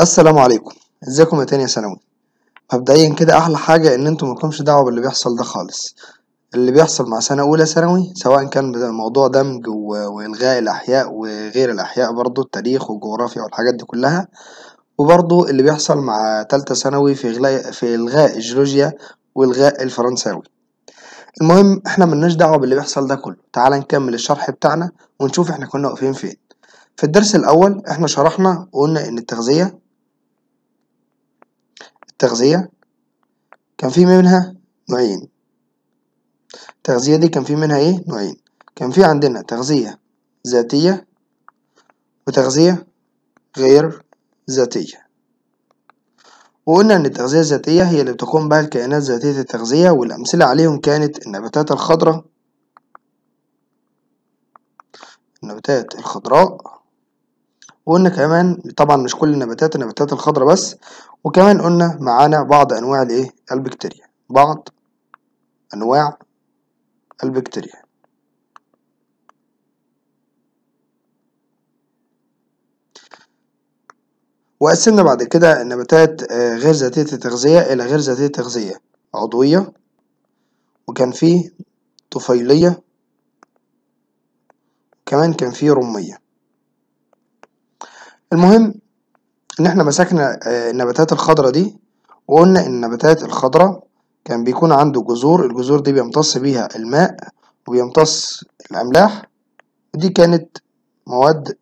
السلام عليكم ازيكم يا تانية ثانوي مبدئيا كده احلى حاجه ان انتوا ملكمش دعوه باللي بيحصل ده خالص اللي بيحصل مع سنه اولى ثانوي سواء كان الموضوع دمج والغاء الاحياء وغير الاحياء برضو التاريخ والجغرافيا والحاجات دي كلها وبرضو اللي بيحصل مع تالتة ثانوي في في الغاء الجيولوجيا والغاء الفرنساوي المهم احنا ملناش دعوه باللي بيحصل ده كله تعال نكمل الشرح بتاعنا ونشوف احنا كنا واقفين فين في الدرس الاول احنا شرحنا وقلنا ان التغذيه التغذية كان في منها نوعين التغذية دي كان في منها ايه نوعين كان في عندنا تغذية ذاتية وتغذية غير ذاتية وقلنا إن التغذية الذاتية هي اللي بتقوم بها الكائنات ذاتية التغذية والأمثلة عليهم كانت النباتات الخضراء النباتات الخضراء وقلنا كمان طبعا مش كل النباتات النباتات الخضراء بس وكمان قلنا معانا بعض انواع الايه البكتيريا بعض انواع البكتيريا وقسمنا بعد كده النباتات آه، غير ذاتية التغذية إلى غير ذاتية التغذية عضوية وكان فيه طفيلية كمان كان فيه رمية المهم ان احنا مسكنا آه، النباتات الخضراء دي وقلنا ان النباتات الخضراء كان بيكون عنده جذور الجذور دي بيمتص بيها الماء وبيمتص الأملاح ودي كانت مواد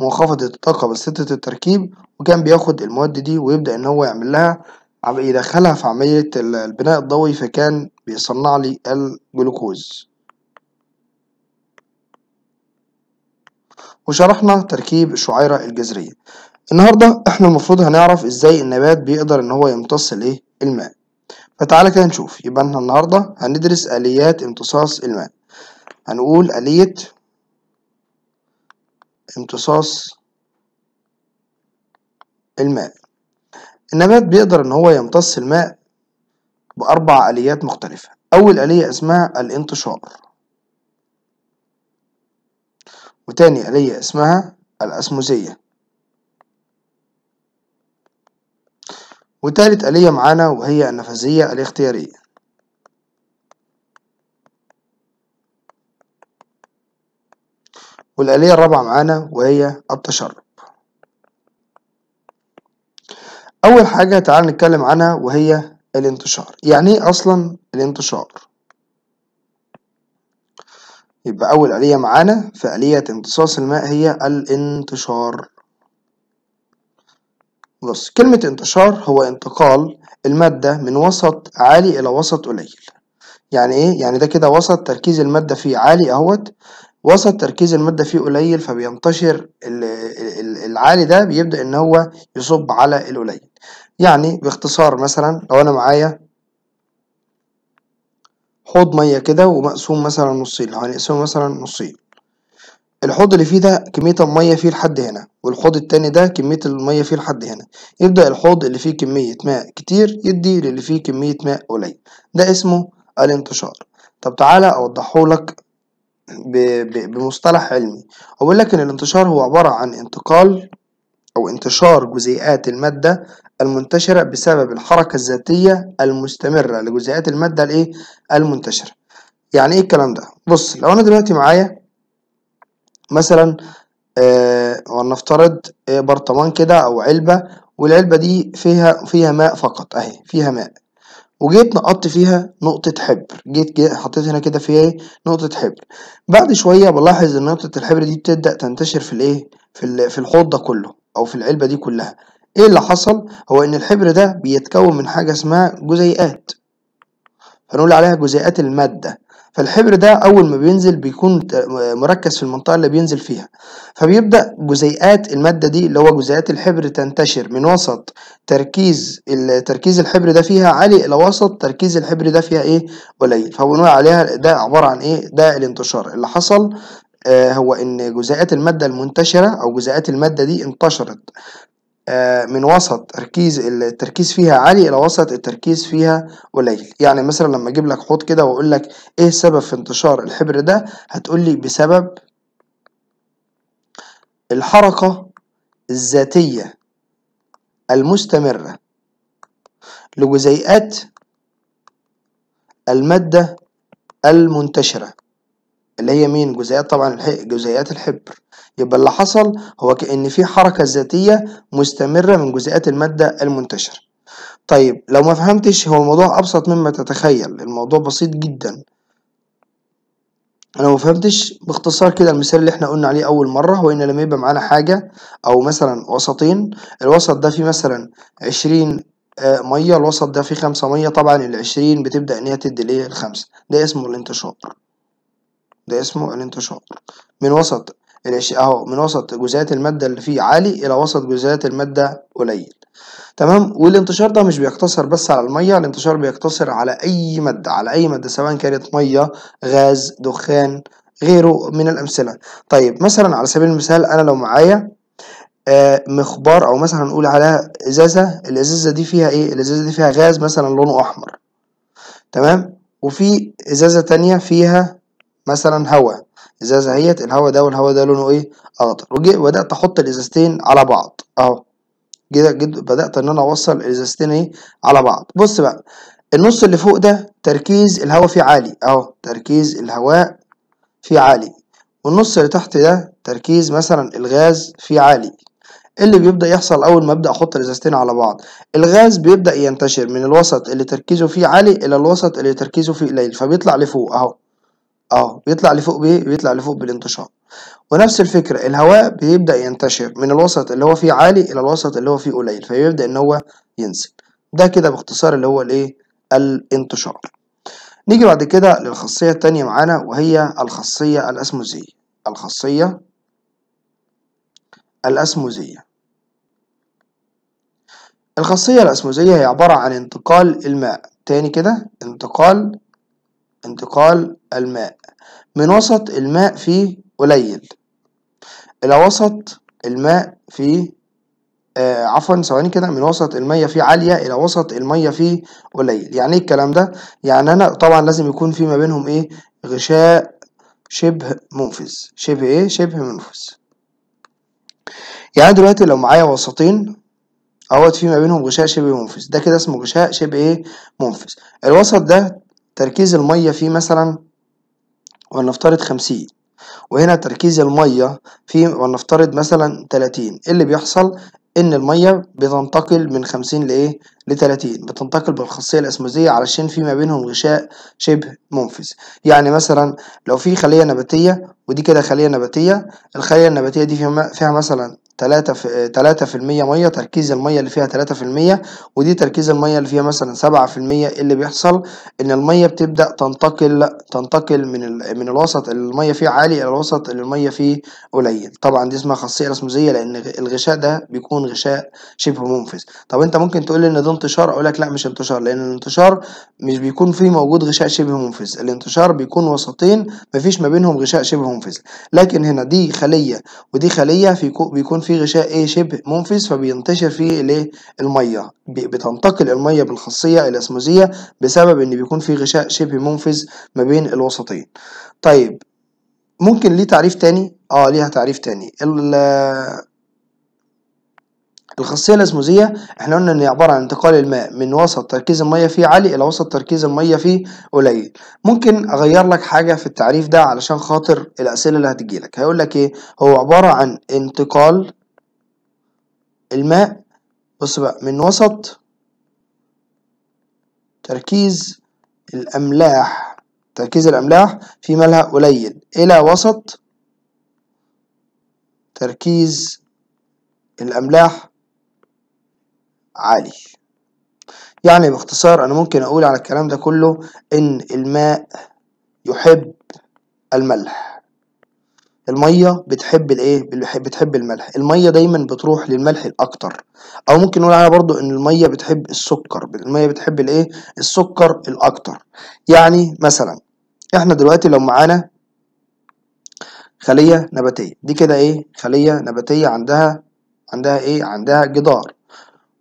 منخفضة الطاقة بسيطة التركيب وكان بياخد المواد دي ويبدأ إن هو يعمل لها يدخلها في عملية البناء الضوئي فكان بيصنع لي الجلوكوز وشرحنا تركيب الشعيرة الجذرية النهاردة احنا المفروض هنعرف ازاي النبات بيقدر ان هو يمتص الايه الماء فتعالى كده نشوف يبقى احنا النهاردة هندرس اليات امتصاص الماء هنقول الية امتصاص الماء النبات بيقدر ان هو يمتص الماء باربع اليات مختلفة اول الية اسمها الانتشار وتاني آلية اسمها الأسموزية وتالت آلية معانا وهي النفاذية الاختيارية والآلية الرابعة معانا وهي التشرب أول حاجة تعال نتكلم عنها وهي الانتشار يعني إيه أصلا الانتشار يبقى أول آلية معانا في آلية امتصاص الماء هي الانتشار بص كلمة انتشار هو انتقال المادة من وسط عالي إلى وسط قليل يعني إيه؟ يعني ده كده وسط تركيز المادة فيه عالي أهوت وسط تركيز المادة فيه قليل فبينتشر العالي ده بيبدأ إن هو يصب على القليل يعني باختصار مثلا لو أنا معايا حوض ميه كده ومقسوم مثلا نصين هنقسمه مثلا نصين الحوض اللي فيه ده كمية المية فيه لحد هنا والحوض التاني ده كمية المية فيه لحد هنا يبدأ الحوض اللي فيه كمية ماء كتير يدي للي فيه كمية ماء قليل ده اسمه الانتشار طب تعالى أوضحهولك بمصطلح علمي أقول لك إن الانتشار هو عبارة عن انتقال أو انتشار جزيئات المادة المنتشرة بسبب الحركة الذاتية المستمرة لجزيئات المادة الايه المنتشرة يعني ايه الكلام ده بص لو انا دلوقتي معايا مثلا آه ولنفترض آه برطمان كده او علبة والعلبة دي فيها فيها ماء فقط اهي فيها ماء وجيت نقطت فيها نقطة حبر جيت, جيت حطيت هنا كده فيها إيه؟ نقطة حبر بعد شوية بلاحظ ان نقطة الحبر دي بتبدأ تنتشر في الايه في, في الحوض ده كله او في العلبة دي كلها ايه اللي حصل هو ان الحبر ده بيتكون من حاجه اسمها جزيئات هنقول عليها جزيئات الماده فالحبر ده اول ما بينزل بيكون مركز في المنطقه اللي بينزل فيها فبيبدا جزيئات الماده دي اللي هو جزيئات الحبر تنتشر من وسط تركيز تركيز الحبر ده فيها عالي الى وسط تركيز الحبر ده فيها ايه قليل فبنقول عليها ده عباره عن ايه ده الانتشار اللي حصل آه، هو ان جزيئات الماده المنتشره او جزيئات الماده دي انتشرت آه، من وسط تركيز التركيز فيها عالي الى وسط التركيز فيها قليل يعني مثلا لما اجيب لك حوض كده واقول لك ايه السبب في انتشار الحبر ده هتقول لي بسبب الحركة الذاتية المستمرة لجزيئات المادة المنتشرة اللي هي مين جزيئات طبعا جزيئات الحبر يبقى اللي حصل هو كأن في حركة ذاتية مستمرة من جزيئات المادة المنتشرة طيب لو ما فهمتش هو الموضوع أبسط مما تتخيل الموضوع بسيط جدا انا ما فهمتش باختصار كده المثال اللي احنا قلنا عليه اول مره هو ان لما يبقى معانا حاجه او مثلا وسطين الوسط ده فيه مثلا عشرين آه، ميه الوسط ده فيه خمسة ميه طبعا العشرين بتبدا ان هي تدي ليه الخمسة ده اسمه الانتشار ده اسمه الانتشار من وسط اهو من وسط جزيئات المادة اللي فيه عالي إلى وسط جزيئات المادة قليل تمام والانتشار ده مش بيقتصر بس على المية الانتشار بيقتصر على أي مادة على أي مادة سواء كانت مية غاز دخان غيره من الأمثلة طيب مثلا على سبيل المثال أنا لو معايا آه مخبار أو مثلا نقول عليها إزازة الإزازة دي فيها إيه الإزازة دي فيها غاز مثلا لونه أحمر تمام وفي إزازة تانية فيها مثلا هواء الازازه اهيت الهوا ده والهوا ده لونه ايه اخضر وبدات احط الازازتين على بعض اهو كده جد بدات ان انا اوصل الازازتين ايه على بعض بص بقى النص اللي فوق ده تركيز الهواء فيه عالي اهو تركيز الهواء فيه عالي والنص اللي تحت ده تركيز مثلا الغاز فيه عالي اللي بيبدأ يحصل أول ما أبدأ أحط الإزازتين على بعض الغاز بيبدأ ينتشر من الوسط اللي تركيزه فيه عالي إلى الوسط اللي تركيزه فيه قليل فبيطلع لفوق أهو اه بيطلع لفوق بايه بيطلع لفوق بالانتشار ونفس الفكرة الهواء بيبدأ ينتشر من الوسط اللي هو فيه عالي إلى الوسط اللي هو فيه قليل فيبدأ إن هو ينزل ده كده باختصار اللي هو الإيه الانتشار نيجي بعد كده للخاصية التانية معانا وهي الخاصية الأسموزية الخاصية الأسموزية الخاصية الأسموزية هي عبارة عن انتقال الماء تاني كده انتقال انتقال الماء من وسط الماء فيه قليل إلى وسط الماء فيه آه، عفوا ثواني كده من وسط الميه فيه عاليه الى وسط الميه فيه قليل يعني ايه الكلام ده يعني انا طبعا لازم يكون في ما بينهم ايه غشاء شبه منفذ شبه ايه شبه منفذ يعني دلوقتي لو معايا وسطين اهوت في ما بينهم غشاء شبه منفذ ده كده اسمه غشاء شبه ايه منفذ الوسط ده تركيز الميه فيه مثلا ولنفترض خمسين وهنا تركيز المية في ولنفترض مثلا تلاتين إيه اللي بيحصل ان المية بتنتقل من خمسين لايه لتلاتين بتنتقل بالخاصية الاسموزية علشان في ما بينهم غشاء شبه منفذ يعني مثلا لو في خلية نباتية ودي كده خلية نباتية الخلية النباتية دي فيها مثلا 3 في 3% ميه تركيز الميه اللي فيها 3% ودي تركيز الميه اللي فيها مثلا 7% اللي بيحصل ان الميه بتبدا تنتقل تنتقل من ال... من الوسط اللي الميه فيه عالي الى الوسط اللي الميه فيه قليل طبعا دي اسمها خاصيه الاسموزيه لان الغشاء ده بيكون غشاء شبه منفذ طب انت ممكن تقول لي ان ده انتشار اقول لك لا مش انتشار لان الانتشار مش بيكون فيه موجود غشاء شبه منفذ الانتشار بيكون وسطين مفيش ما بينهم غشاء شبه منفذ لكن هنا دي خليه ودي خليه في بيكون في في غشاء ايه شبه منفذ فبينتشر فيه الايه الميه بتنتقل الميه بالخاصيه الاسموزيه بسبب ان بيكون في غشاء شبه منفذ ما بين الوسطين طيب ممكن ليه تعريف تاني اه ليها تعريف تاني الخاصيه الاسموزيه احنا قلنا ان عباره عن انتقال الماء من وسط تركيز الميه فيه عالي الى وسط تركيز الميه فيه قليل ممكن اغير لك حاجه في التعريف ده علشان خاطر الاسئله اللي هتجيلك هيقول لك ايه هو عباره عن انتقال الماء بص بقى من وسط تركيز الأملاح تركيز الأملاح في ملها قليل إلى وسط تركيز الأملاح عالي يعني باختصار أنا ممكن أقول على الكلام ده كله إن الماء يحب الملح الميه بتحب الايه بتحب الملح الميه دايما بتروح للملح الاكتر او ممكن نقول عليها برضو ان الميه بتحب السكر الميه بتحب الايه السكر الاكتر يعني مثلا احنا دلوقتي لو معانا خليه نباتيه دي كده ايه خليه نباتيه عندها عندها ايه عندها جدار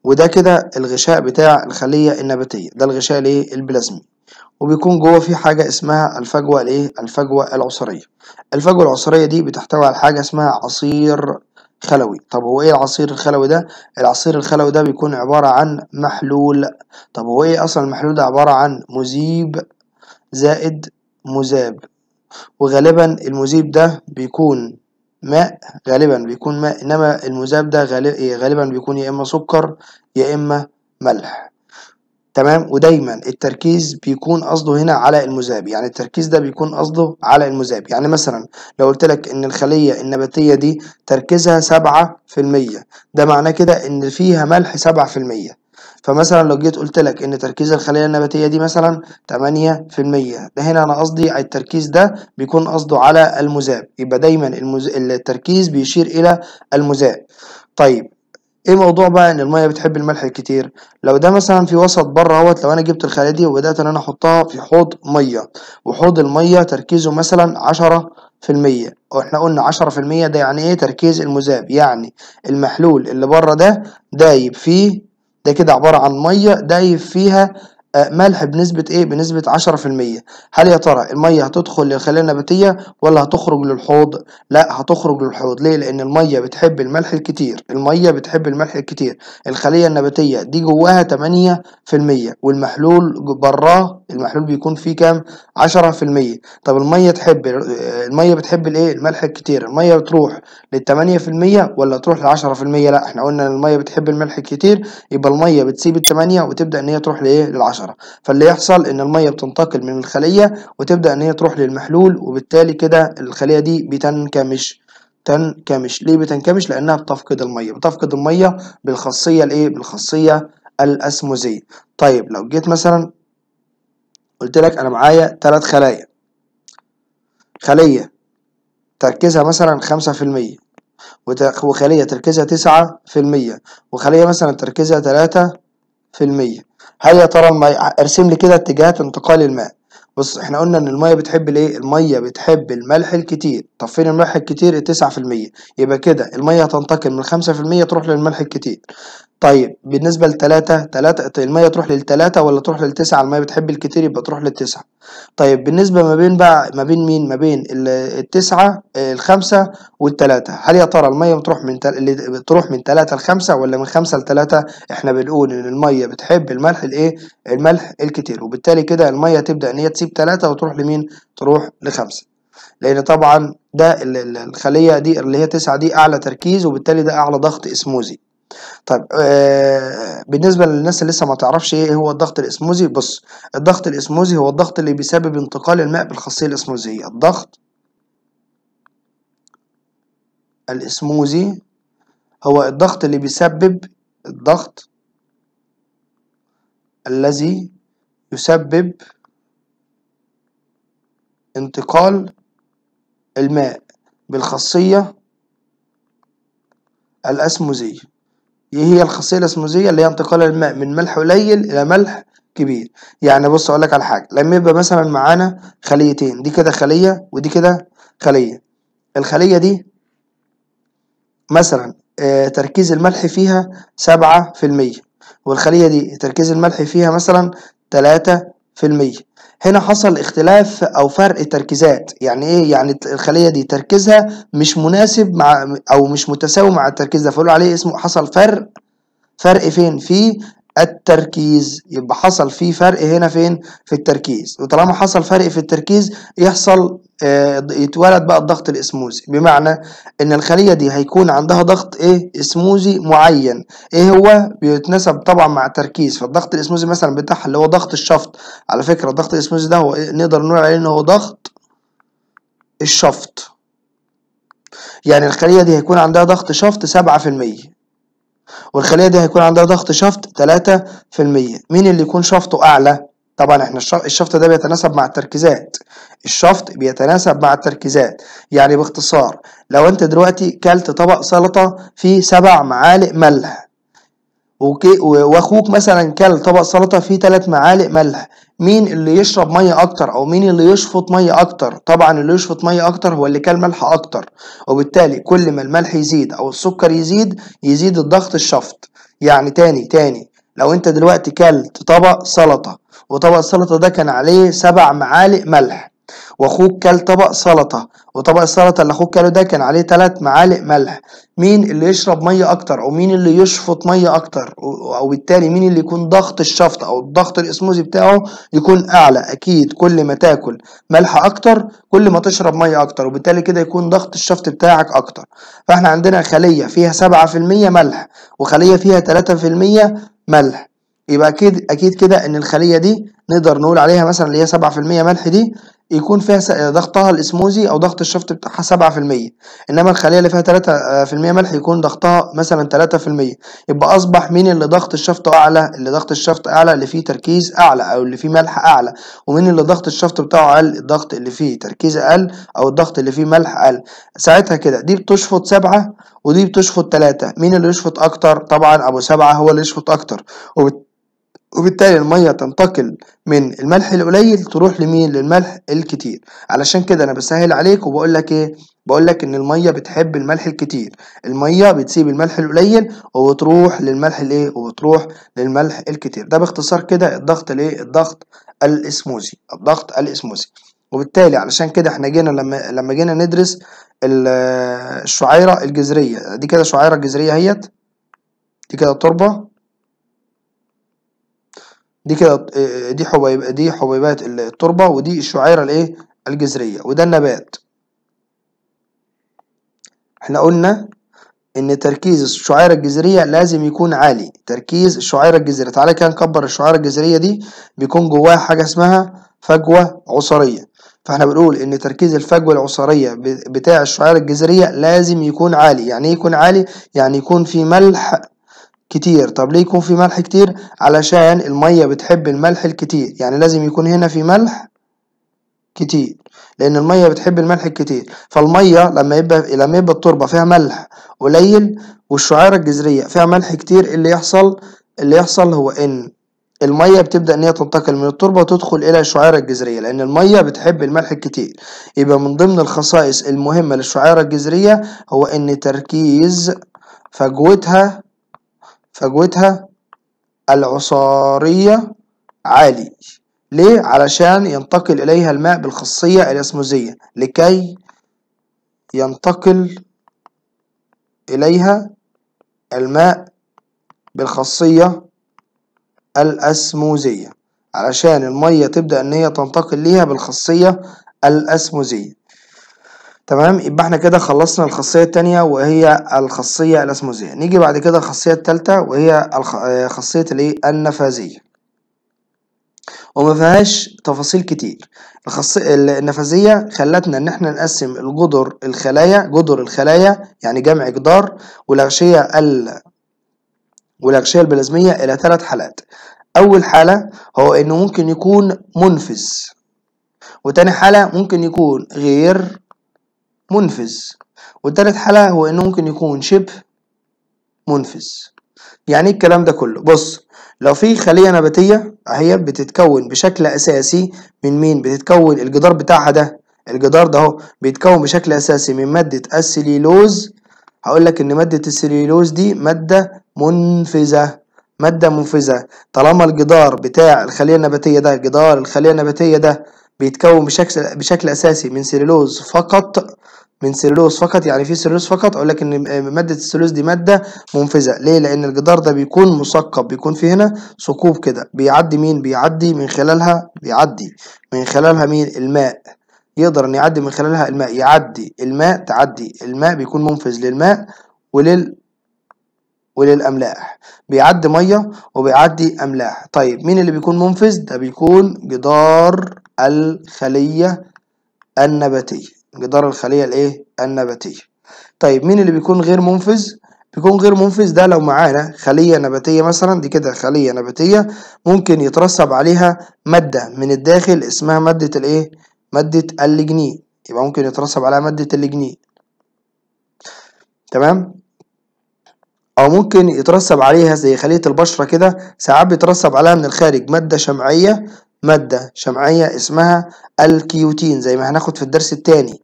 وده كده الغشاء بتاع الخليه النباتيه ده الغشاء الايه البلازمي وبيكون جوه في حاجة اسمها الفجوة الايه الفجوة العصرية الفجوة العصرية دي بتحتوي على حاجة اسمها عصير خلوي طب هو ايه العصير الخلوي ده العصير الخلوي ده بيكون عبارة عن محلول طب هو ايه اصلا المحلول ده عبارة عن مذيب زائد مذاب وغالبا المذيب ده بيكون ماء غالبا بيكون ماء انما المذاب ده إيه، غالبا بيكون يا اما سكر يا اما ملح تمام ودايما التركيز بيكون قصده هنا على المذاب يعني التركيز ده بيكون قصده على المذاب يعني مثلا لو قلت لك ان الخليه النباتيه دي تركيزها 7% ده معناه كده ان فيها ملح 7% فمثلا لو جيت قلت لك ان تركيز الخليه النباتيه دي مثلا 8% ده هنا انا قصدي على التركيز ده بيكون قصده على المذاب يبقى دايما المز... التركيز بيشير الى المذاب طيب ايه موضوع بقى ان الميه بتحب الملح الكتير لو ده مثلا في وسط بره اهوت لو انا جبت الخليه دي وبدات ان انا احطها في حوض ميه وحوض الميه تركيزه مثلا 10% واحنا قلنا 10% ده يعني ايه تركيز المذاب يعني المحلول اللي بره ده دايب فيه ده كده عباره عن ميه دايب فيها آه، ملح بنسبة ايه بنسبة عشرة في المية هل يا ترى المية هتدخل للخلايا النباتية ولا هتخرج للحوض لا هتخرج للحوض ليه لان المية بتحب الملح الكتير المية بتحب الملح الكتير الخلية النباتية دي جواها تمانية في المية والمحلول براه المحلول بيكون فيه كام عشرة في المية طب المية تحب آه، المية بتحب الايه الملح الكتير المية بتروح للتمانية في المية ولا تروح لعشرة في المية لا احنا قلنا المية بتحب الملح الكتير يبقى المية بتسيب التمانية وتبدأ ان هي تروح لايه للعشرة مباشرة فاللي يحصل ان المية بتنتقل من الخلية وتبدأ ان هي تروح للمحلول وبالتالي كده الخلية دي بتنكمش تنكمش ليه بتنكمش لانها بتفقد المية بتفقد المية بالخاصية الايه بالخاصية الاسموزية طيب لو جيت مثلا قلت لك انا معايا ثلاث خلايا خلية تركيزها مثلا خمسة في المية وخلية تركيزها تسعة في المية وخلية مثلا تركيزها تلاتة في المية هل يا ترى المية ارسم لي كده اتجاهات انتقال الماء بص احنا قلنا ان الميه بتحب الايه الميه بتحب الملح الكتير طب فين الملح الكتير 9% يبقى كده الميه هتنتقل من 5% تروح للملح الكتير طيب بالنسبة لتلاتة تلاتة طيب، المية تروح للتلاتة ولا تروح للتسعة المية بتحب الكتير يبقى تروح للتسعة طيب بالنسبة ما بين بقى ما بين مين ما بين التسعة الخمسة والتلاتة هل يا ترى المية بتروح من تروح من تلاتة لخمسة ولا من خمسة لتلاتة احنا بنقول ان المية بتحب الملح الايه الملح الكتير وبالتالي كده المية تبدأ ان هي تسيب تلاتة وتروح لمين تروح لخمسة لان طبعا ده الخلية دي اللي هي تسعة دي اعلى تركيز وبالتالي ده اعلى ضغط اسموزي طيب آه بالنسبه للناس اللي لسه ما تعرفش ايه هو الضغط الاسموزي بص الضغط الاسموزي هو الضغط اللي بيسبب انتقال الماء بالخاصيه الاسموزيه الضغط الاسموزي هو الضغط اللي بيسبب الضغط الذي يسبب انتقال الماء بالخاصية الأسموزية إيه هي الخاصيه الاسموزيه اللي هي انتقال الماء من ملح قليل الى ملح كبير يعني بص اقول لك على حاجه لما يبقى مثلا معانا خليتين دي كده خليه ودي كده خليه الخليه دي مثلا آه، تركيز الملح فيها سبعة في المية والخلية دي تركيز الملح فيها مثلا تلاتة في المية هنا حصل اختلاف او فرق تركيزات يعني ايه يعني الخليه دي تركيزها مش مناسب مع او مش متساوي مع التركيز ده فقولوا عليه اسمه حصل فرق فرق فين في التركيز يبقى حصل في فرق هنا فين في التركيز وطالما حصل فرق في التركيز يحصل آه، يتولد بقى الضغط الاسموزي بمعنى ان الخليه دي هيكون عندها ضغط ايه اسموزي معين ايه هو بيتناسب طبعا مع التركيز فالضغط الاسموزي مثلا بتاعها اللي هو ضغط الشفط على فكره الضغط الاسموزي ده هو إيه؟ نقدر نقول عليه ان هو ضغط الشفط يعني الخليه دي هيكون عندها ضغط شفط 7% والخلية دي هيكون عندها ضغط شفط 3% مين اللي يكون شفطه أعلى؟ طبعا احنا الشفط ده بيتناسب مع التركيزات الشفط بيتناسب مع التركيزات يعني باختصار لو انت دلوقتي كلت طبق سلطة فيه سبع معالق ملح اوكي واخوك مثلا كل طبق سلطة فيه تلات معالق ملح مين اللي يشرب ميه اكتر او مين اللي يشفط ميه اكتر طبعا اللي يشفط ميه اكتر هو اللي كان ملح اكتر وبالتالي كل ما الملح يزيد او السكر يزيد يزيد الضغط الشفط يعني تاني تاني لو انت دلوقتي كلت طبق سلطه وطبق السلطه ده كان عليه سبع معالق ملح واخوك كل طبق سلطه وطبق السلطه اللي اخوك كله ده كان عليه ثلاث معالق ملح مين اللي يشرب ميه اكتر او مين اللي يشفط ميه اكتر او بالتالي مين اللي يكون ضغط الشفط او ضغط الاسموزي بتاعه يكون اعلى اكيد كل ما تاكل ملح اكتر كل ما تشرب ميه اكتر وبالتالي كده يكون ضغط الشفط بتاعك اكتر فاحنا عندنا خليه فيها 7% ملح وخليه فيها 3% ملح يبقى اكيد اكيد كده ان الخليه دي نقدر نقول عليها مثلا اللي هي 7% ملح دي يكون فيها ضغطها الاسموزي او ضغط الشفط بتاعها 7% انما الخليه اللي فيها 3% ملح يكون ضغطها مثلا 3% يبقى اصبح مين اللي ضغط الشفط اعلى اللي ضغط الشفط اعلى اللي فيه تركيز اعلى او اللي فيه ملح اعلى ومين اللي ضغط الشفط بتاعه اقل الضغط اللي فيه تركيز اقل او الضغط اللي فيه ملح اقل ساعتها كده دي بتشفط 7 ودي بتشفط 3 مين اللي يشفط اكتر طبعا ابو 7 هو اللي يشفط اكتر وبالتالي وبالتالي الميه تنتقل من الملح القليل تروح لمين للملح الكتير علشان كده انا بسهل عليك وبقول لك ايه بقول لك ان الميه بتحب الملح الكتير الميه بتسيب الملح القليل وبتروح للملح الايه وبتروح للملح الكتير ده باختصار كده الضغط الايه الضغط الاسموزي الضغط الاسموزي وبالتالي علشان كده احنا جينا لما لما جينا ندرس الشعيره الجذريه دي كده شعيره جذريه اهيت دي كده تربه دي كده آه، دي حبيب دي حبيبات التربه ودي الشعيره الايه الجذريه وده النبات احنا قلنا ان تركيز الشعيره الجذريه لازم يكون عالي تركيز الشعيره الجذريه تعالى كده نكبر الشعيره الجذريه دي بيكون جواها حاجه اسمها فجوه عصريه فاحنا بنقول ان تركيز الفجوه العصريه بتاع الشعيره الجذريه لازم يكون عالي يعني ايه يكون عالي يعني يكون في ملح كتير طب ليه يكون في ملح كتير علشان المية بتحب الملح الكتير يعني لازم يكون هنا في ملح كتير لان الميه بتحب الملح الكتير فالميه لما يبقى لما يبقى التربه فيها ملح قليل والشعيره الجذريه فيها ملح كتير اللي يحصل اللي يحصل هو ان الميه بتبدا ان هي تنتقل من التربه وتدخل الى الشعيره الجذريه لان الميه بتحب الملح الكتير يبقى من ضمن الخصائص المهمه للشعيره الجذريه هو ان تركيز فجوتها فجوتها العصارية عالي ليه؟ علشان ينتقل إليها الماء بالخاصية الأسموزية لكي ينتقل إليها الماء بالخاصية الأسموزية علشان المية تبدأ إن هي تنتقل ليها بالخاصية الأسموزية تمام يبقى احنا كده خلصنا الخاصية التانية وهي الخاصية الأسموزية نيجي بعد كده الخاصية التالتة وهي آه، خاصية الايه النفاذية وما فيهاش تفاصيل كتير الخاصية النفاذية خلتنا ان احنا نقسم الجدر الخلايا جدر الخلايا يعني جمع جدار والأغشية ال والأغشية البلازمية إلى ثلاث حالات أول حالة هو إنه ممكن يكون منفذ وتاني حالة ممكن يكون غير منفذ والتالت حالة هو إنه ممكن يكون شبه منفذ يعني ايه الكلام ده كله بص لو في خلية نباتية هي بتتكون بشكل أساسي من مين بتتكون الجدار بتاعها ده الجدار ده اهو بيتكون بشكل أساسي من مادة السليلوز هقول لك إن مادة السليلوز دي مادة منفذة مادة منفذة طالما الجدار بتاع الخلية النباتية ده جدار الخلية النباتية ده بيتكون بشكل بشكل أساسي من سليلوز فقط من سيلولوز فقط يعني في سيلولوز فقط اقول لك ان ماده السيلولوز دي ماده منفذه ليه لان الجدار ده بيكون مثقب بيكون فيه هنا ثقوب كده بيعدي مين بيعدي من خلالها بيعدي من خلالها مين الماء يقدر ان يعدي من خلالها الماء يعدي الماء تعدي الماء بيكون منفذ للماء ولل وللأملاح بيعدي مية وبيعدي أملاح طيب مين اللي بيكون منفذ ده بيكون جدار الخلية النباتية جدار الخلية الايه النباتية طيب مين اللي بيكون غير منفذ بيكون غير منفذ ده لو معانا خلية نباتية مثلا دي كده خلية نباتية ممكن يترسب عليها مادة من الداخل اسمها مادة الايه مادة اللجنين يبقى ممكن يترسب عليها مادة اللجنين تمام او ممكن يترسب عليها زي خلية البشرة كده ساعات بيترسب عليها من الخارج مادة شمعية مادة شمعية اسمها الكيوتين زي ما هناخد في الدرس التاني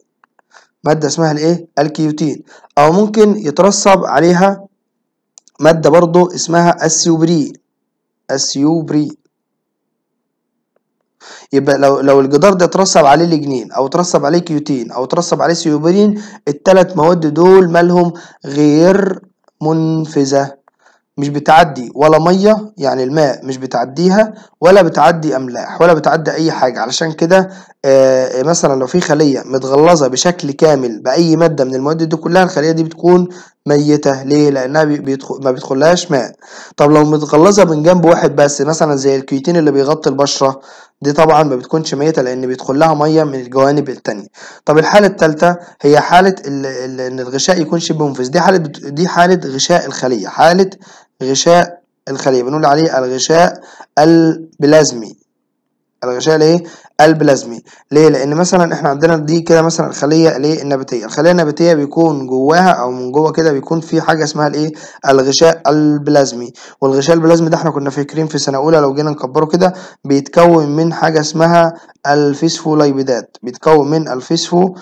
مادة اسمها الايه الكيوتين او ممكن يترسب عليها مادة برضو اسمها السيوبري السيوبري يبقى لو لو الجدار ده اترسب عليه لجنين او اترسب عليه كيوتين او اترسب عليه سيوبرين التلات مواد دول مالهم غير منفذة مش بتعدي ولا ميه يعني الماء مش بتعديها ولا بتعدي املاح ولا بتعدي اي حاجه علشان كده آه، مثلا لو في خليه متغلظه بشكل كامل باي ماده من المواد دي كلها الخليه دي بتكون ميته ليه لانها بيدخل ما بيدخلهاش ماء طب لو متغلظه من جنب واحد بس مثلا زي الكيوتين اللي بيغطي البشره دي طبعا ما بتكونش ميته لان بيدخل لها ميه من الجوانب التانية طب الحاله التالتة هي حاله ان الغشاء يكون شبه منفذ دي حاله دي حاله غشاء الخليه حاله غشاء الخلية بنقول عليه الغشاء البلازمي الغشاء الايه البلازمي ليه لان مثلا احنا عندنا دي كده مثلا الخليه الايه النباتيه الخليه النباتيه بيكون جواها او من جوه كده بيكون في حاجه اسمها الايه الغشاء البلازمي والغشاء البلازمي ده احنا كنا فاكرين في سنه اولى لو جينا نكبره كده بيتكون من حاجه اسمها لايبيدات بيتكون من الفيسفو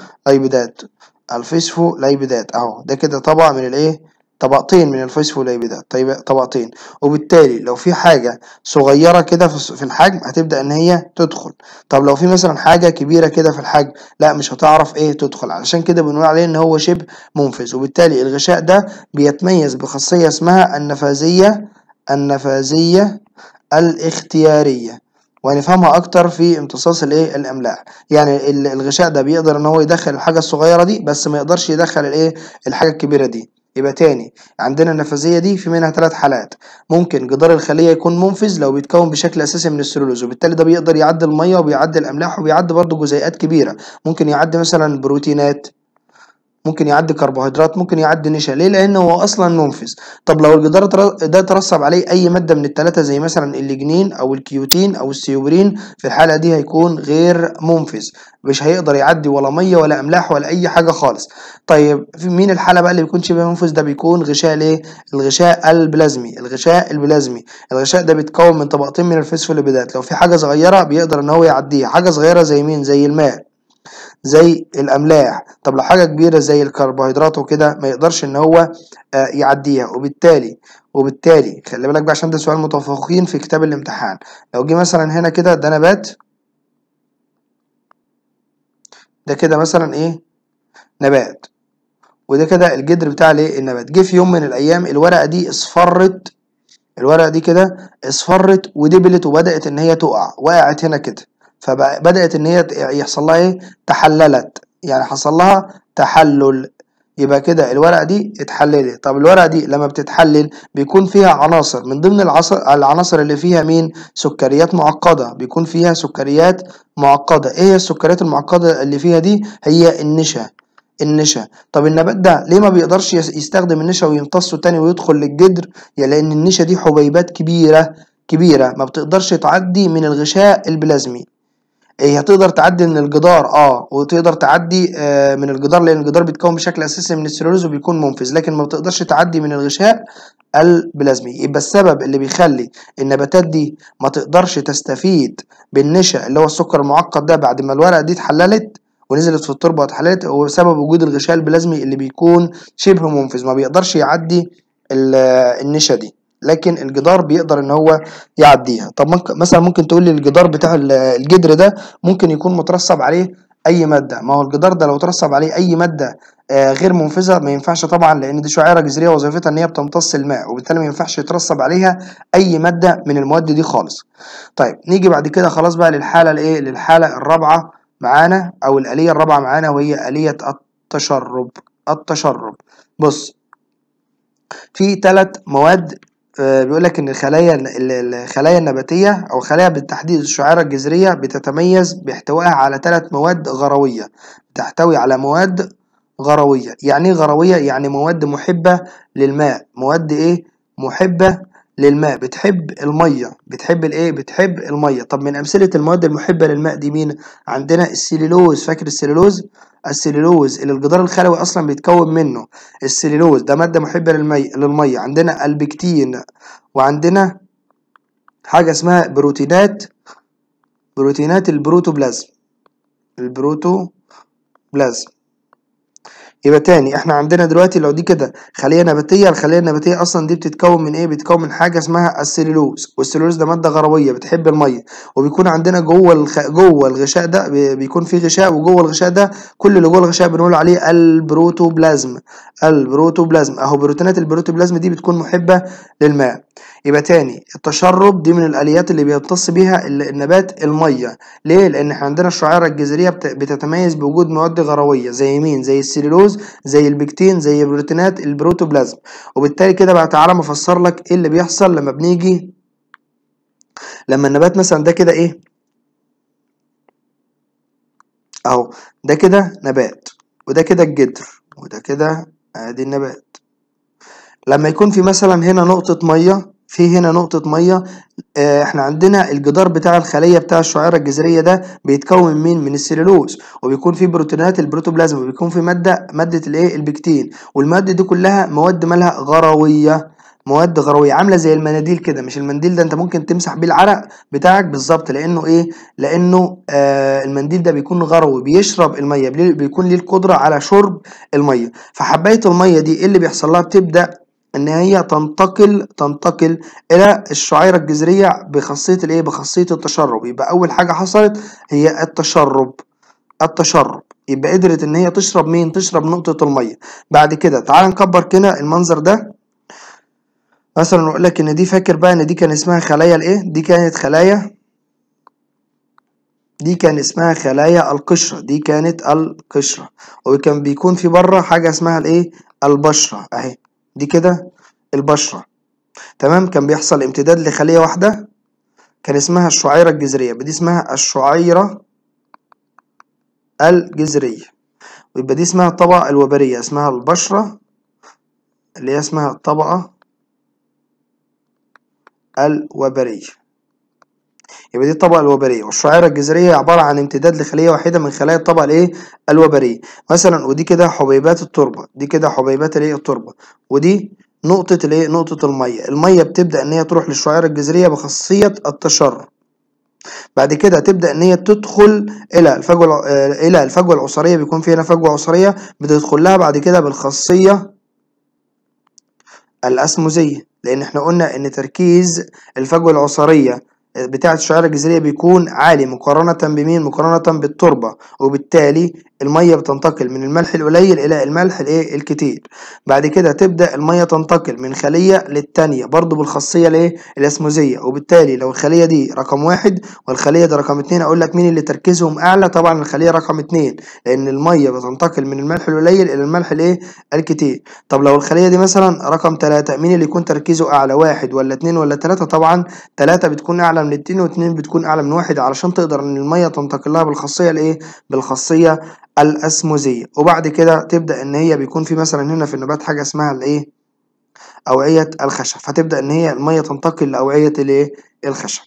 لايبيدات اهو ده كده طبع من الايه طبقتين من الفوسفوليبيدات طيب طبقتين وبالتالي لو في حاجه صغيره كده في الحجم هتبدا ان هي تدخل طب لو في مثلا حاجه كبيره كده في الحجم لا مش هتعرف ايه تدخل علشان كده بنقول عليه ان هو شبه منفذ وبالتالي الغشاء ده بيتميز بخاصيه اسمها النفاذيه النفاذيه الاختياريه وهنفهمها اكتر في امتصاص الايه الاملاح يعني الغشاء ده بيقدر ان هو يدخل الحاجه الصغيره دي بس ما يقدرش يدخل الايه الحاجه الكبيره دي يبقى تاني عندنا النفاذية دي في منها ثلاث حالات ممكن جدار الخلية يكون منفذ لو بيتكون بشكل أساسي من السلولوز وبالتالي ده بيقدر يعدي المية وبيعدي الأملاح وبيعدي برضه جزيئات كبيرة ممكن يعدي مثلا بروتينات ممكن يعدي كربوهيدرات ممكن يعدي نشا ليه لان هو اصلا منفذ طب لو الجدار ده ترسب عليه اي ماده من الثلاثه زي مثلا الليجنين او الكيوتين او السيوبرين في الحاله دي هيكون غير منفذ مش هيقدر يعدي ولا ميه ولا املاح ولا اي حاجه خالص طيب في مين الحاله بقى اللي بيكون شبه منفذ ده بيكون غشاء ليه الغشاء البلازمي الغشاء البلازمي الغشاء ده بيتكون من طبقتين من الفسفوليبيدات لو في حاجه صغيره بيقدر ان هو يعديها حاجه صغيره زي مين زي الماء زي الاملاح طب لو حاجه كبيره زي الكربوهيدرات وكده ما يقدرش ان هو آه، يعديها وبالتالي وبالتالي خلي بالك بقى عشان ده سؤال متفقين في كتاب الامتحان لو جه مثلا هنا كده ده نبات ده كده مثلا ايه نبات وده كده الجدر بتاع الايه النبات جه في يوم من الايام الورقه دي اصفرت الورقه دي كده اصفرت ودبلت وبدات ان هي تقع وقعت هنا كده فبدات ان هي يحصل لها ايه تحللت يعني حصل لها تحلل يبقى كده الورقه دي اتحللت طب الورقه دي لما بتتحلل بيكون فيها عناصر من ضمن العناصر اللي فيها مين سكريات معقده بيكون فيها سكريات معقده ايه هي السكريات المعقده اللي فيها دي هي النشا النشا طب النبات ده ليه ما بيقدرش يستخدم النشا ويمتصه تاني ويدخل للجدر يا لان النشا دي حبيبات كبيره كبيره ما بتقدرش تعدي من الغشاء البلازمي إيه، هي تقدر تعدي من الجدار اه وتقدر تعدي آه من الجدار لان الجدار بيتكون بشكل اساسي من السلولوز وبيكون منفذ لكن ما بتقدرش تعدي من الغشاء البلازمي يبقى السبب اللي بيخلي النباتات دي ما تقدرش تستفيد بالنشا اللي هو السكر المعقد ده بعد ما الورقه دي اتحللت ونزلت في التربه واتحللت هو سبب وجود الغشاء البلازمي اللي بيكون شبه منفذ ما بيقدرش يعدي النشا دي لكن الجدار بيقدر ان هو يعديها طب ممكن مثلا ممكن تقول لي الجدار بتاع الجدر ده ممكن يكون مترسب عليه اي ماده ما هو الجدار ده لو ترسب عليه اي ماده آه، غير منفذه ما ينفعش طبعا لان دي شعيره جذريه وظيفتها ان هي بتمتص الماء وبالتالي ما ينفعش يترسب عليها اي ماده من المواد دي خالص طيب نيجي بعد كده خلاص بقى للحاله الايه للحاله الرابعه معانا او الاليه الرابعه معانا وهي اليه التشرب التشرب بص في ثلاث مواد بيقول لك ان الخلايا الخلايا النباتيه او خلايا بالتحديد الشعيره الجذريه بتتميز باحتوائها على ثلاث مواد غرويه تحتوي على مواد غرويه يعني ايه غرويه يعني مواد محبه للماء مواد ايه محبه للماء بتحب الميه بتحب الايه بتحب الميه طب من امثله المواد المحبه للماء دي مين عندنا السيلولوز فاكر السيلولوز السيلولوز اللي الجدار الخلوي اصلا بيتكون منه السيلولوز ده ماده محبه للميه للميه عندنا البكتين وعندنا حاجه اسمها بروتينات بروتينات البروتوبلازم البروتوبلازم يبقى تاني احنا عندنا دلوقتي لو دي كده خليه نباتيه الخليه النباتيه اصلا دي بتتكون من ايه بتتكون من حاجه اسمها السليلوز والسليلوز ده ماده غرويه بتحب الميه وبيكون عندنا جوه الخ... جوه الغشاء ده بيكون في غشاء وجوه الغشاء ده كل اللي جوه الغشاء بنقول عليه البروتوبلازم البروتوبلازم اهو بروتينات البروتوبلازم دي بتكون محبه للماء يبقى تاني التشرب دي من الاليات اللي بيمتص بيها النبات الميه ليه لان احنا عندنا الشعيره الجزريه بتتميز بوجود مواد غرويه زي مين زي السليلوز زي البكتين زي البروتينات البروتوبلازم وبالتالي كده بقى تعالى مفسر لك ايه اللي بيحصل لما بنيجي لما النبات مثلا ده كده ايه اهو ده كده نبات وده كده الجدر وده كده ادي النبات لما يكون في مثلا هنا نقطة مية في هنا نقطة مية آه، احنا عندنا الجدار بتاع الخلية بتاع الشعيرة الجذرية ده بيتكون من من السيلولوز وبيكون فيه بروتينات البروتوبلازم وبيكون فيه مادة مادة الايه البكتين والمادة دي كلها مواد مالها غروية مواد غرويه عامله زي المناديل كده مش المنديل ده انت ممكن تمسح بيه العرق بتاعك بالظبط لانه ايه لانه آه المنديل ده بيكون غروي بيشرب الميه بيكون ليه القدره على شرب الميه فحبايه الميه دي ايه اللي بيحصل لها بتبدا ان هي تنتقل تنتقل الى الشعيره الجذريه بخاصيه الايه بخاصيه التشرب يبقى اول حاجه حصلت هي التشرب التشرب يبقى قدرت ان هي تشرب مين تشرب نقطه الميه بعد كده تعال نكبر كده المنظر ده مثلا اقول لك ان دي فاكر بقى ان دي كان اسمها خلايا الايه دي كانت خلايا دي كان اسمها خلايا القشرة دي كانت القشرة وكان بيكون في بره حاجة اسمها الايه البشرة اهي دي كده البشرة تمام كان بيحصل امتداد لخلية واحدة كان اسمها الشعيرة الجذرية بدي اسمها الشعيرة الجذرية ويبقى دي اسمها الطبقة الوبرية اسمها البشرة اللي هي اسمها الطبقة الوبرية يبقى دي الطبقة الوبرية والشعيرة الجذرية عبارة عن امتداد لخلية واحدة من خلايا الطبقة الايه الوبرية مثلا ودي كده حبيبات التربة دي كده حبيبات الايه التربة ودي نقطة الايه نقطة المية المية بتبدأ ان هي تروح للشعيرة الجذرية بخاصية التشرع بعد كده تبدا ان هي تدخل الى الفجوه آه، الى الفجوه العصريه بيكون في هنا فجوه عصريه بتدخل لها بعد كده بالخاصيه الاسموزيه لان احنا قلنا ان تركيز الفجوه العصريه بتاعة الشعيرة الجذرية بيكون عالي مقارنة بمين مقارنة بالتربة وبالتالي المية بتنتقل من الملح القليل إلى الملح الايه الكتير بعد كده تبدأ المية تنتقل من خلية للتانية برضو بالخاصية الايه الأسموزية وبالتالي لو الخلية دي رقم واحد والخلية دي رقم اتنين أقول لك مين اللي تركيزهم أعلى طبعا الخلية رقم اتنين لأن المية بتنتقل من الملح القليل إلى الملح الايه الكتير طب لو الخلية دي مثلا رقم تلاتة مين اللي يكون تركيزه أعلى واحد ولا اتنين ولا تلاتة طبعا تلاتة بتكون أعلى من اتنين واتنين بتكون اعلى من واحد علشان تقدر ان المية تنتقل لها بالخاصية الايه بالخاصية الاسموزية وبعد كده تبدأ ان هي بيكون في مثلا هنا في النبات حاجة اسمها الايه اوعية الخشب فتبدأ ان هي المية تنتقل لاوعية الايه الخشب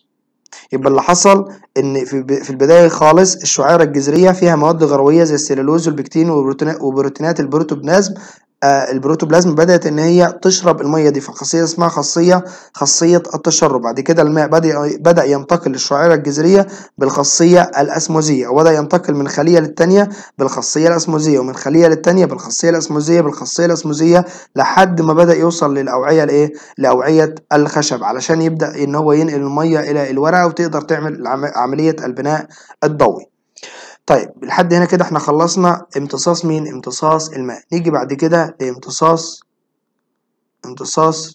يبقى اللي حصل ان في, في البدايه خالص الشعيره الجذريه فيها مواد غرويه زي السيلولوز والبكتين وبروتينات البروتوبلازم آه، البروتوبلازم بدأت إن هي تشرب المية دي فخاصية اسمها خاصية خاصية التشرب بعد كده الماء بدأ بدأ ينتقل للشعيرة الجذرية بالخاصية الأسموزية وبدأ ينتقل من خلية للثانيه بالخاصية الأسموزية ومن خلية للثانيه بالخاصية الأسموزية بالخاصية الأسموزية لحد ما بدأ يوصل للأوعية الإيه لأوعية الخشب علشان يبدأ إن هو ينقل المية إلى الورقة وتقدر تعمل عملية البناء الضوئي طيب لحد هنا كده احنا خلصنا امتصاص مين امتصاص الماء نيجي بعد كده لامتصاص امتصاص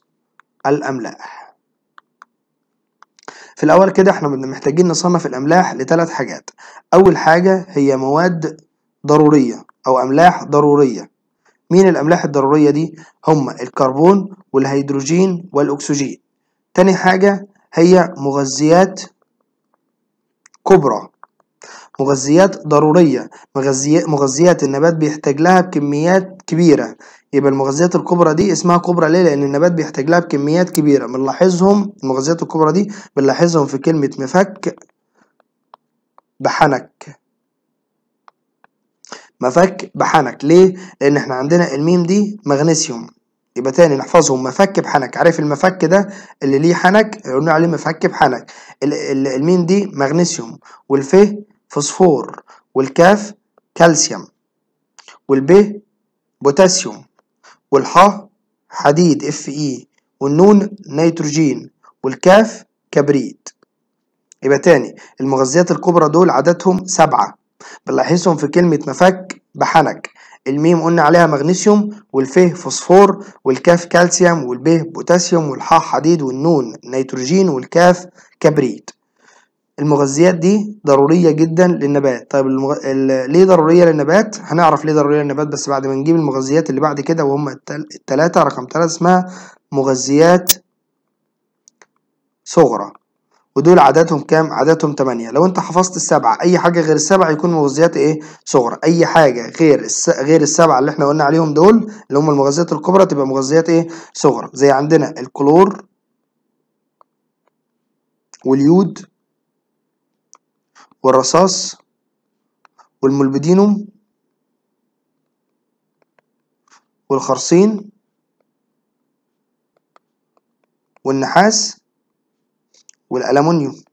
الاملاح في الاول كده احنا محتاجين نصنف الاملاح لثلاث حاجات اول حاجه هي مواد ضروريه او املاح ضروريه مين الاملاح الضروريه دي هما الكربون والهيدروجين والاكسجين تاني حاجه هي مغذيات كبرى مغذيات ضرورية مغذيات النبات بيحتاج لها بكميات كبيرة يبقى المغذيات الكبرى دي اسمها كبرى ليه لان النبات بيحتاج لها بكميات كبيرة بنلاحظهم المغذيات الكبرى دي بنلاحظهم في كلمة مفك بحنك مفك بحنك ليه لان احنا عندنا الميم دي مغنيسيوم يبقى تاني نحفظهم مفك بحنك عارف المفك ده اللي ليه حنك قلنا عليه مفك بحنك الميم دي مغنيسيوم والف فوسفور والكاف كالسيوم والب بوتاسيوم والحاء حديد اف اي والنون نيتروجين والكاف كبريت يبقى تاني المغذيات الكبرى دول عددهم سبعة بنلاحظهم في كلمة مفك بحنك الميم قلنا عليها مغنيسيوم والف فوسفور والكاف كالسيوم والب بوتاسيوم والحاء حديد والنون نيتروجين والكاف كبريت المغذيات دي ضرورية جدا للنبات طيب المغ... ال... ليه ضرورية للنبات هنعرف ليه ضرورية للنبات بس بعد ما نجيب المغذيات اللي بعد كده وهم التل... التلاتة رقم تلاتة اسمها مغذيات صغرى ودول عددهم كام عددهم تمانية لو انت حفظت السبعه اي حاجه غير السبعه يكون مغذيات ايه صغرى اي حاجه غير الس... غير السبعه اللي احنا قلنا عليهم دول اللي هم المغذيات الكبرى تبقى مغذيات ايه صغرى زي عندنا الكلور واليود والرصاص والمولبدينوم والخرصين والنحاس والألمونيوم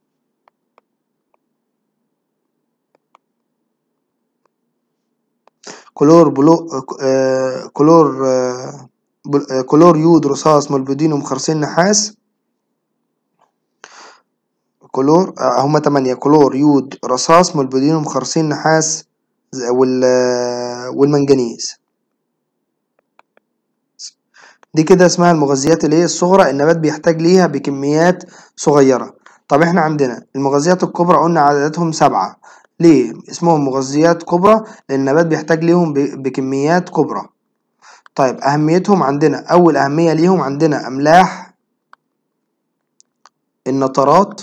كلور بلو آه، كلور آه، آه، كلور يود رصاص مولبدينوم خرصين نحاس كلور آه هما تمانية كلور يود رصاص مولبدينوم خرسين نحاس وال آه، والمنجنيز دي كده اسمها المغذيات اللي هي الصغرى النبات بيحتاج ليها بكميات صغيرة طب احنا عندنا المغذيات الكبرى قلنا عددهم سبعة ليه اسمهم مغذيات كبرى لان النبات بيحتاج ليهم بكميات كبرى طيب اهميتهم عندنا اول اهمية ليهم عندنا املاح النطرات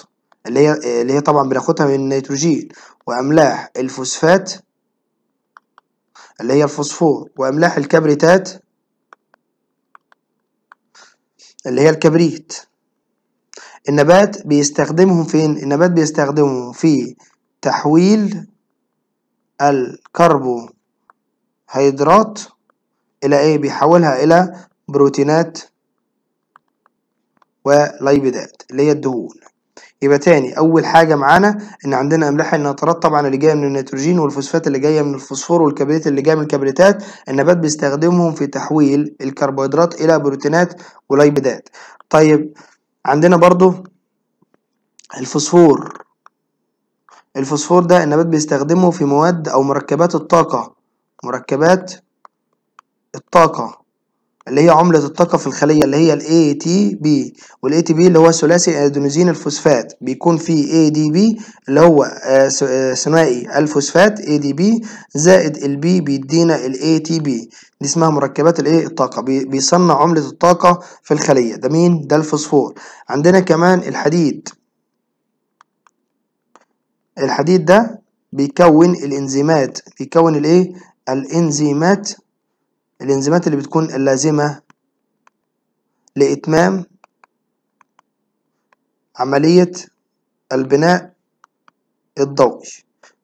اللي هي اللي هي طبعا بناخدها من النيتروجين وأملاح الفوسفات اللي هي الفوسفور وأملاح الكبريتات اللي هي الكبريت النبات بيستخدمهم فين النبات بيستخدمهم في تحويل الكربوهيدرات الى ايه بيحولها الى بروتينات وليبيدات اللي هي الدهون يبقى تاني اول حاجه معانا ان عندنا املاح النيترات طبعا اللي جايه من النيتروجين والفوسفات اللي جايه من الفوسفور والكبريت اللي جايه من الكبريتات النبات بيستخدمهم في تحويل الكربوهيدرات الى بروتينات ولايبيدات طيب عندنا برضو الفوسفور الفوسفور ده النبات بيستخدمه في مواد او مركبات الطاقه مركبات الطاقه اللي هي عملة الطاقة في الخلية اللي هي الـ ATP والـ ATP اللي هو ثلاثي أدينوزين الفوسفات بيكون فيه ADP اللي هو آه، آه، ثنائي الفوسفات ADP زائد الـ B بيدينا الـ ATP دي اسمها مركبات A إيه، الطاقة بيصنع عملة الطاقة في الخلية ده مين؟ ده الفوسفور عندنا كمان الحديد الحديد ده بيكون الانزيمات بيكون الايه؟ الانزيمات الإنزيمات اللي بتكون اللازمة لإتمام عملية البناء الضوئي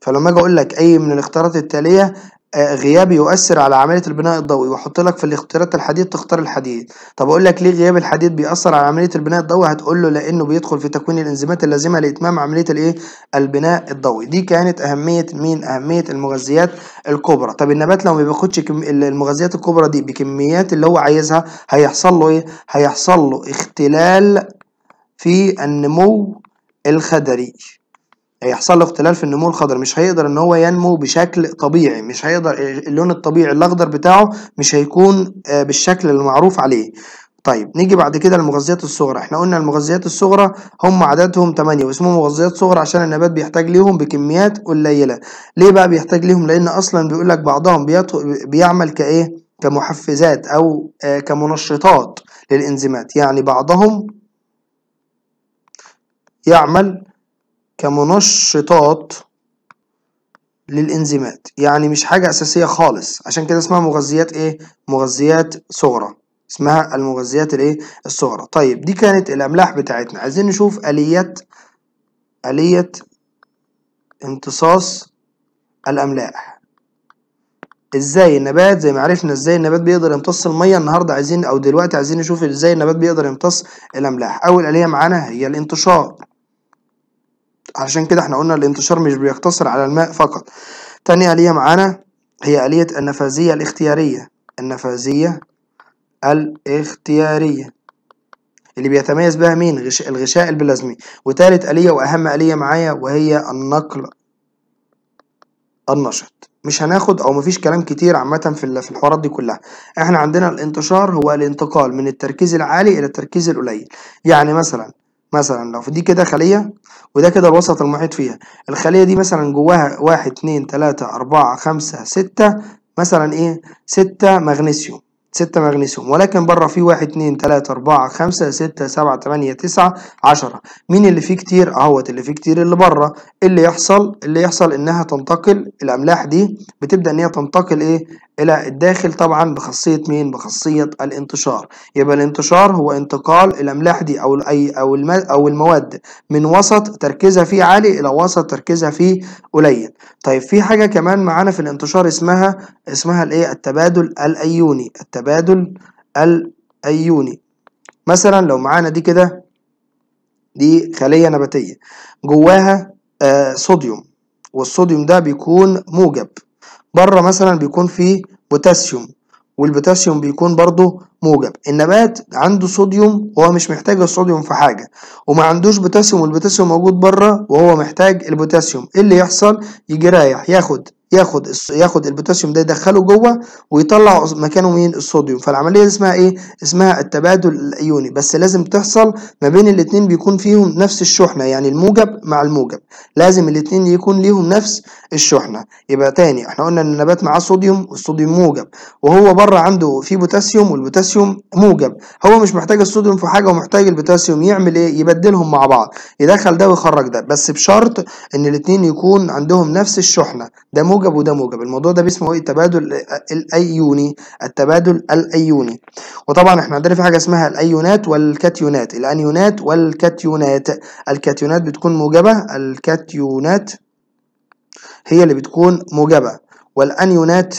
فلما اجي اقول لك اي من الاختيارات التالية غياب يؤثر على عملية البناء الضوئي واحط لك في الاختيارات الحديد تختار الحديد طب اقول لك ليه غياب الحديد بيأثر على عملية البناء الضوئي هتقول له لانه بيدخل في تكوين الانزيمات اللازمة لاتمام عملية الايه البناء الضوئي دي كانت اهمية مين اهمية المغذيات الكبرى طب النبات لو ما بياخدش كم... المغذيات الكبرى دي بكميات اللي هو عايزها هيحصل له ايه هيحصل له اختلال في النمو الخدري هيحصل له اختلال في النمو الخضر مش هيقدر ان هو ينمو بشكل طبيعي مش هيقدر اللون الطبيعي الاخضر بتاعه مش هيكون آه، بالشكل المعروف عليه طيب نيجي بعد كده للمغذيات الصغرى احنا قلنا المغذيات الصغرى هم عددهم 8 واسمهم مغذيات صغرى عشان النبات بيحتاج ليهم بكميات قليله ليه بقى بيحتاج ليهم لان اصلا بيقول لك بعضهم بيعمل كايه كمحفزات او آه، كمنشطات للانزيمات يعني بعضهم يعمل كمنشطات للإنزيمات يعني مش حاجة أساسية خالص عشان كده اسمها مغذيات إيه؟ مغذيات صغرى اسمها المغذيات الإيه؟ الصغرى طيب دي كانت الأملاح بتاعتنا عايزين نشوف آلية آلية امتصاص الأملاح ازاي النبات زي ما عرفنا ازاي النبات بيقدر يمتص الميه النهارده عايزين او دلوقتي عايزين نشوف ازاي النبات بيقدر يمتص الاملاح اول آلية معانا هي الانتشار علشان كده احنا قلنا الانتشار مش بيقتصر على الماء فقط تاني آلية معانا هي آلية النفاذية الاختيارية النفاذية الاختيارية اللي بيتميز بها مين غش... الغشاء البلازمي وتالت آلية وأهم آلية معايا وهي النقل النشط مش هناخد او مفيش كلام كتير عامه في في الحوارات دي كلها احنا عندنا الانتشار هو الانتقال من التركيز العالي الى التركيز القليل يعني مثلا مثلا لو في دي كده خلية وده كده الوسط المحيط فيها الخلية دي مثلا جواها واحد اتنين تلاتة أربعة خمسة ستة مثلا ايه ستة مغنيسيوم 6 مغنيسيوم ولكن بره في 1 2 3 4 5 6 7 8 9 10 مين اللي فيه كتير اهوت اللي فيه كتير اللي بره اللي يحصل اللي يحصل انها تنتقل الاملاح دي بتبدا ان هي تنتقل ايه الى الداخل طبعا بخاصيه مين بخاصيه الانتشار يبقى الانتشار هو انتقال الاملاح دي او اي او او المواد من وسط تركيزها فيه عالي الى وسط تركيزها فيه قليل طيب في حاجه كمان معانا في الانتشار اسمها اسمها الايه التبادل الايوني التبادل التبادل الأيوني مثلا لو معانا دي كده دي خلية نباتية جواها آه صوديوم والصوديوم ده بيكون موجب بره مثلا بيكون فيه بوتاسيوم والبوتاسيوم بيكون برضه موجب النبات عنده صوديوم وهو مش محتاج الصوديوم في حاجه وما عندوش بوتاسيوم والبوتاسيوم موجود بره وهو محتاج البوتاسيوم ايه اللي يحصل يجي رايح ياخد ياخد ياخد البوتاسيوم ده يدخله جوه ويطلع مكانه مين الصوديوم فالعمليه دي اسمها ايه اسمها التبادل الايوني بس لازم تحصل ما بين الاتنين بيكون فيهم نفس الشحنه يعني الموجب مع الموجب لازم الاتنين يكون ليهم نفس الشحنه يبقى تاني احنا قلنا ان النبات معاه صوديوم والصوديوم موجب وهو بره عنده في بوتاسيوم والبوتاسيوم موجب هو مش محتاج الصوديوم في حاجه ومحتاج البوتاسيوم يعمل ايه يبدلهم مع بعض يدخل ده ويخرج ده بس بشرط ان الاتنين يكون عندهم نفس الشحنه ده موجب موجب وده موجب الموضوع ده باسمه ايه التبادل الايوني التبادل الايوني وطبعا احنا عندنا في حاجه اسمها الايونات والكاتيونات الانيونات والكاتيونات الكاتيونات بتكون موجبه الكاتيونات هي اللي بتكون موجبه والانيونات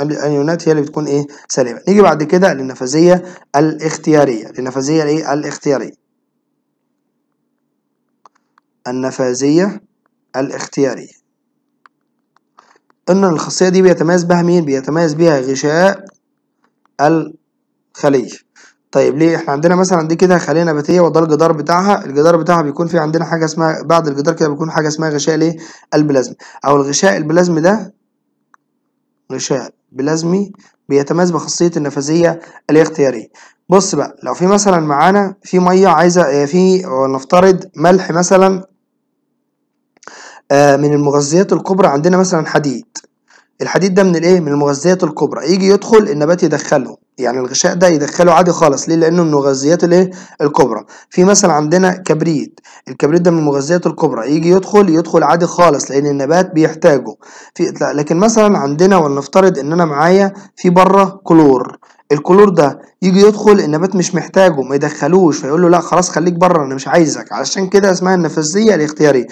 الانيونات هي اللي بتكون ايه سالبه نيجي بعد كده للنفاذيه الاختياريه النفاذيه الايه الاختياريه النفاذيه الاختياري ان الخاصية دي بيتميز بها مين بيتميز بها غشاء الخلية طيب ليه احنا عندنا مثلا دي كده خليه نباتيه وده الجدار بتاعها الجدار بتاعها بيكون في عندنا حاجه اسمها بعد الجدار كده بيكون حاجه اسمها غشاء الايه البلازمي او الغشاء البلازمي ده غشاء بلازمي بيتميز بخاصيه النفاذيه الاختياريه بص بقى لو في مثلا معانا في ميه عايزه آه، في ونفترض آه، ملح مثلا آه، من المغذيات الكبرى عندنا مثلا حديد الحديد ده من الايه من المغذيات الكبرى يجي يدخل النبات يدخله يعني الغشاء ده يدخله عادي خالص ليه لانه من المغذيات الايه الكبرى في مثلا عندنا كبريت الكبريت ده من المغذيات الكبرى يجي يدخل يدخل عادي خالص لان النبات بيحتاجه في لكن مثلا عندنا ولنفترض ان انا معايا في بره كلور الكلور ده يجي يدخل النبات مش محتاجه ما يدخلوش فيقول له لا خلاص خليك بره انا مش عايزك علشان كده اسمها النفسيه الاختياريه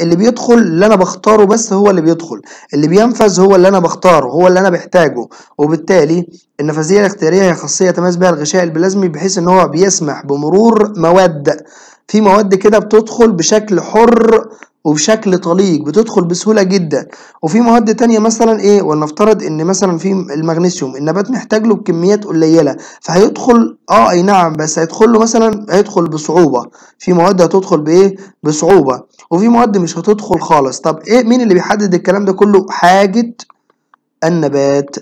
اللي بيدخل اللي انا بختاره بس هو اللي بيدخل اللي بينفذ هو اللي انا بختاره هو اللي انا بحتاجه وبالتالي النفسيه الاختياريه هي خاصيه يتميز بها الغشاء البلازمي بحيث ان هو بيسمح بمرور مواد في مواد كده بتدخل بشكل حر وبشكل طليق بتدخل بسهوله جدا وفي مواد تانية مثلا ايه ولنفترض ان مثلا في المغنيسيوم النبات محتاج له بكميات قليله فهيدخل اه اي نعم بس هيدخل له مثلا هيدخل بصعوبه في مواد هتدخل بايه بصعوبه وفي مواد مش هتدخل خالص طب ايه مين اللي بيحدد الكلام ده كله حاجه النبات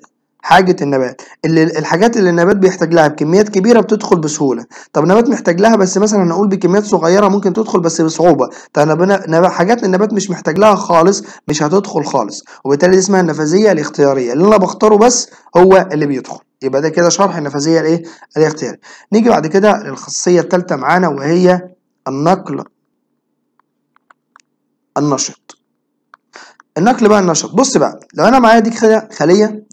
حاجة النبات اللي الحاجات اللي النبات بيحتاج لها بكميات كبيرة بتدخل بسهولة طب نبات محتاج لها بس مثلا نقول بكميات صغيرة ممكن تدخل بس بصعوبة طب حاجات النبات مش محتاج لها خالص مش هتدخل خالص وبالتالي اسمها النفاذية الاختيارية اللي انا بختاره بس هو اللي بيدخل يبقى ده كده شرح النفاذية الايه الاختياريه نيجي بعد كده للخاصية الثالثة معانا وهي النقل النشط النقل بقى النشط بص بقى لو انا معايا دي خلية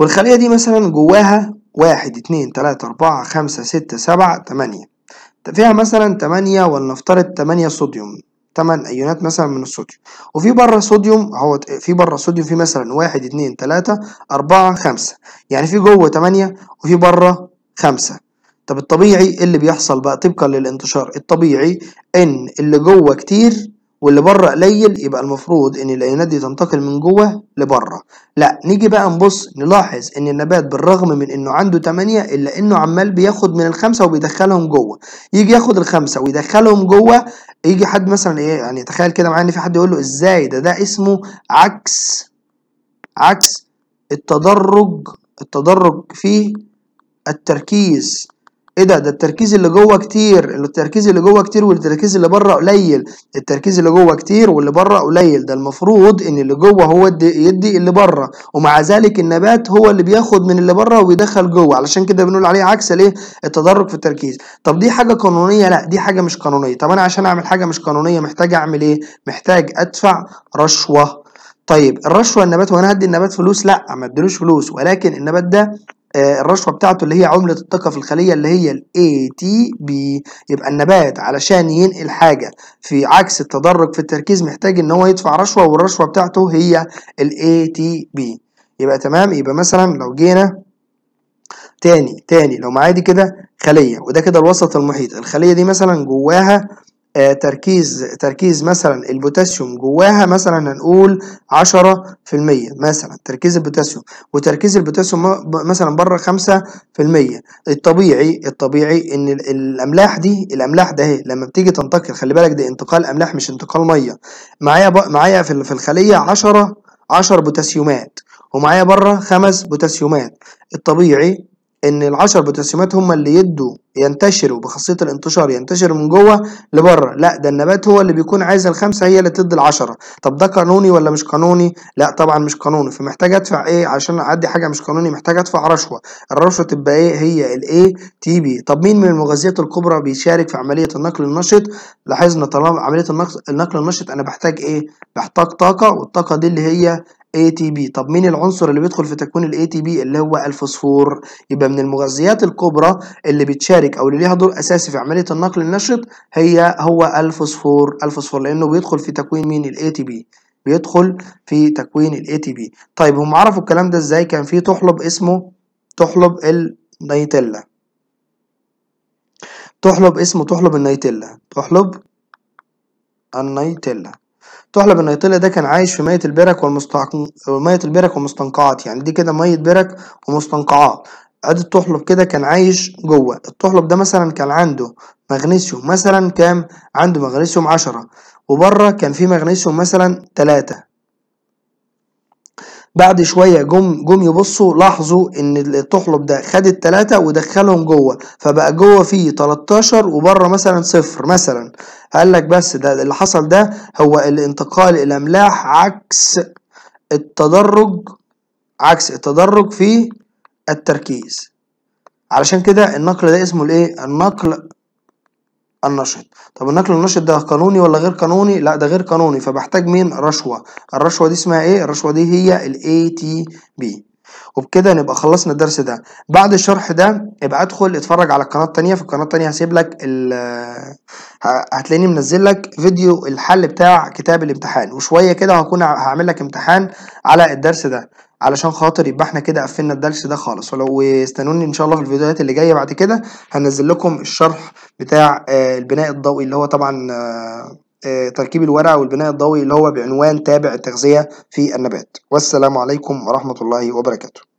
والخلية دي مثلا جواها واحد اتنين تلاتة أربعة خمسة ستة سبعة تمانية فيها مثلا تمانية ولنفترض تمانية صوديوم تمن أيونات مثلا من الصوديوم وفي بره صوديوم اهو في بره صوديوم في مثلا واحد اتنين تلاتة أربعة خمسة يعني في جوه تمانية وفي بره خمسة طب الطبيعي إيه اللي بيحصل بقى طبقا للانتشار الطبيعي إن اللي جوه كتير واللي بره قليل يبقى المفروض ان الايونات دي تنتقل من جوه لبره لا نيجي بقى نبص نلاحظ ان النبات بالرغم من انه عنده 8 الا انه عمال بياخد من الخمسه وبيدخلهم جوه يجي ياخد الخمسه ويدخلهم جوه يجي حد مثلا ايه يعني تخيل كده معايا ان في حد يقول له ازاي ده ده اسمه عكس عكس التدرج التدرج في التركيز ايه ده ده التركيز اللي جوه كتير التركيز اللي جوه كتير والتركيز اللي بره قليل التركيز اللي جوه كتير واللي بره قليل ده المفروض ان اللي جوه هو يدي اللي بره ومع ذلك النبات هو اللي بياخد من اللي بره ويدخل جوه علشان كده بنقول عليه عكس الايه التدرج في التركيز طب دي حاجه قانونيه لا دي حاجه مش قانونيه طب انا عشان اعمل حاجه مش قانونيه محتاج اعمل ايه محتاج ادفع رشوه طيب الرشوه النبات وانا هدي النبات فلوس لا ما ادلوش فلوس ولكن النبات ده آه، الرشوه بتاعته اللي هي عمله الطاقه في الخليه اللي هي الـ ATP يبقى النبات علشان ينقل حاجه في عكس التدرج في التركيز محتاج ان هو يدفع رشوه والرشوه بتاعته هي الـ ATP يبقى تمام يبقى مثلا لو جينا تاني تاني لو معايا دي كده خليه وده كده الوسط المحيط الخليه دي مثلا جواها آه، تركيز تركيز مثلا البوتاسيوم جواها مثلا هنقول 10% مثلا تركيز البوتاسيوم وتركيز البوتاسيوم مثلا بره 5% الطبيعي الطبيعي ان الاملاح دي الاملاح ده اهي لما بتيجي تنتقل خلي بالك ده انتقال املاح مش انتقال ميه معايا معايا في الخليه 10 10 بوتاسيومات ومعايا بره 5 بوتاسيومات الطبيعي ان العشر بوتاسيومات هم اللي يدوا ينتشروا بخاصيه الانتشار ينتشر من جوه لبره لا ده النبات هو اللي بيكون عايز الخمسه هي اللي تدي العشره طب ده قانوني ولا مش قانوني لا طبعا مش قانوني فمحتاج ادفع ايه عشان اعدي حاجه مش قانوني محتاج ادفع رشوه الرشوه تبقى ايه هي الاي تي بي طب مين من المغذيات الكبرى بيشارك في عمليه النقل النشط لاحظنا طالما عمليه النقل النشط انا بحتاج ايه بحتاج طاقه والطاقه دي اللي هي ATP طب مين العنصر اللي بيدخل في تكوين ال ATP اللي هو الفوسفور يبقى من المغذيات الكبرى اللي بتشارك او اللي ليها دور اساسي في عمليه النقل النشط هي هو الفوسفور الفوسفور لانه بيدخل في تكوين مين ال ATP بيدخل في تكوين ال ATP طيب هم عرفوا الكلام ده ازاي كان في تحلب اسمه تحلب النيتيلا تحلب اسمه تحلب النيتيلا تحلب النيتيلا طحلب النيطلي ده كان عايش في مية البرك والمستنقعات مية البرك ومستنقعات يعني دي كده مية برك ومستنقعات ادي الطحلب كده كان عايش جوه الطحلب ده مثلا كان عنده مغنيسيوم مثلا كام عنده مغنيسيوم عشرة وبره كان في مغنيسيوم مثلا تلاتة بعد شويه جم جم يبصوا لاحظوا ان الطحلب ده خد التلاته ودخلهم جوه فبقى جوه فيه 13 وبره مثلا صفر مثلا قال لك بس ده اللي حصل ده هو الانتقال الاملاح عكس التدرج عكس التدرج في التركيز علشان كده النقل ده اسمه الايه النقل النشط طب النقل النشط ده قانوني ولا غير قانوني لا ده غير قانوني فبحتاج مين رشوه الرشوه دي اسمها ايه الرشوه دي هي الاي تي بي وبكده نبقى خلصنا الدرس ده بعد الشرح ده ابقى ادخل اتفرج على القناه التانية في القناه التانية هسيب لك ال هتلاقيني منزل لك فيديو الحل بتاع كتاب الامتحان وشويه كده هكون هعمل لك امتحان على الدرس ده علشان خاطر يبقى احنا كده قفلنا الدرس ده خالص ولو استنوني ان شاء الله في الفيديوهات اللي جايه بعد كده هنزل لكم الشرح بتاع آه، البناء الضوئي اللي هو طبعا آه، آه، تركيب الورقه والبناء الضوئي اللي هو بعنوان تابع التغذيه في النبات والسلام عليكم ورحمه الله وبركاته